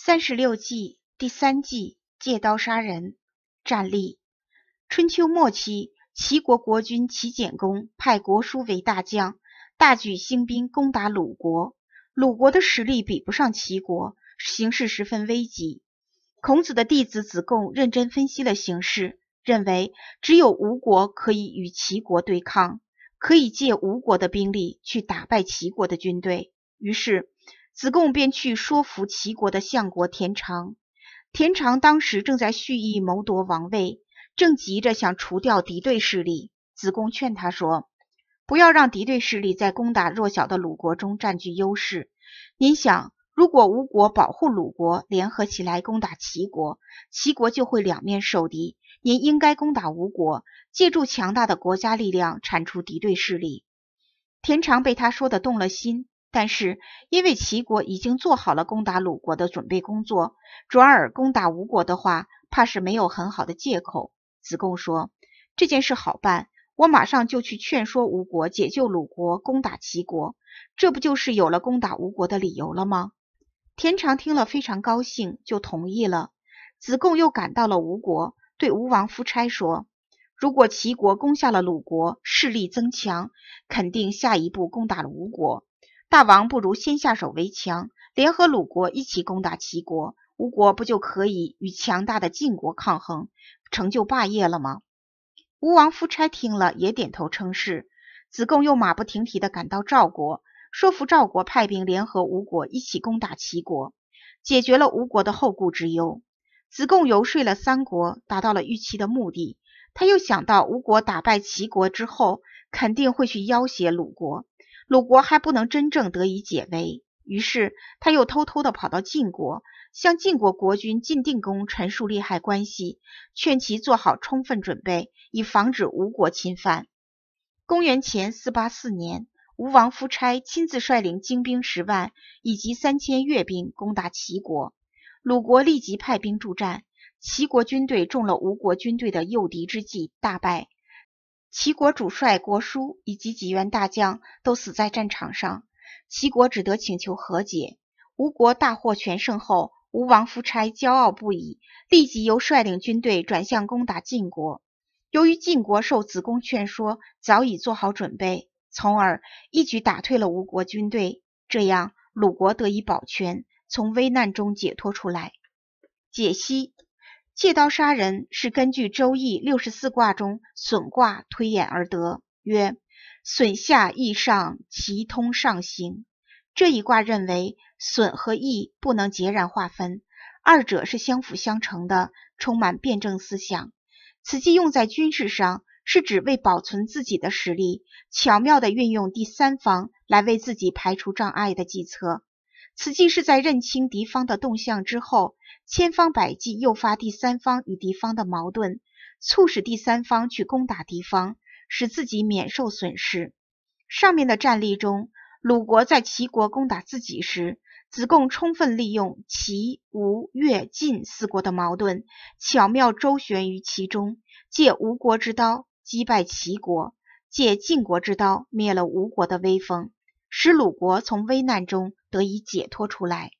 三十六计第三计借刀杀人。战例：春秋末期，齐国国君齐简公派国叔为大将，大举兴兵攻打鲁国。鲁国的实力比不上齐国，形势十分危急。孔子的弟子子贡认真分析了形势，认为只有吴国可以与齐国对抗，可以借吴国的兵力去打败齐国的军队。于是。子贡便去说服齐国的相国田常。田常当时正在蓄意谋夺王位，正急着想除掉敌对势力。子贡劝他说：“不要让敌对势力在攻打弱小的鲁国中占据优势。您想，如果吴国保护鲁国，联合起来攻打齐国，齐国就会两面受敌。您应该攻打吴国，借助强大的国家力量铲除敌对势力。”田常被他说的动了心。但是，因为齐国已经做好了攻打鲁国的准备工作，转而攻打吴国的话，怕是没有很好的借口。子贡说：“这件事好办，我马上就去劝说吴国解救鲁国，攻打齐国，这不就是有了攻打吴国的理由了吗？”田常听了非常高兴，就同意了。子贡又赶到了吴国，对吴王夫差说：“如果齐国攻下了鲁国，势力增强，肯定下一步攻打了吴国。”大王不如先下手为强，联合鲁国一起攻打齐国，吴国不就可以与强大的晋国抗衡，成就霸业了吗？吴王夫差听了也点头称是。子贡又马不停蹄地赶到赵国，说服赵国派兵联合吴国一起攻打齐国，解决了吴国的后顾之忧。子贡游说了三国，达到了预期的目的。他又想到吴国打败齐国之后，肯定会去要挟鲁国。鲁国还不能真正得以解围，于是他又偷偷地跑到晋国，向晋国国君晋定公陈述利害关系，劝其做好充分准备，以防止吴国侵犯。公元前四八四年，吴王夫差亲自率领精兵十万以及三千越兵攻打齐国，鲁国立即派兵助战，齐国军队中了吴国军队的诱敌之计，大败。齐国主帅国书以及几员大将都死在战场上，齐国只得请求和解。吴国大获全胜后，吴王夫差骄傲不已，立即由率领军队转向攻打晋国。由于晋国受子贡劝说，早已做好准备，从而一举打退了吴国军队。这样，鲁国得以保全，从危难中解脱出来。解析。借刀杀人是根据《周易》六十四卦中损卦推演而得，曰损下益上，其通上行。这一卦认为损和益不能截然划分，二者是相辅相成的，充满辩证思想。此计用在军事上，是指为保存自己的实力，巧妙地运用第三方来为自己排除障碍的计策。此计是在认清敌方的动向之后，千方百计诱发第三方与敌方的矛盾，促使第三方去攻打敌方，使自己免受损失。上面的战例中，鲁国在齐国攻打自己时，子贡充分利用齐、吴、越、晋四国的矛盾，巧妙周旋于其中，借吴国之刀击败齐国，借晋国之刀灭了吴国的威风。使鲁国从危难中得以解脱出来。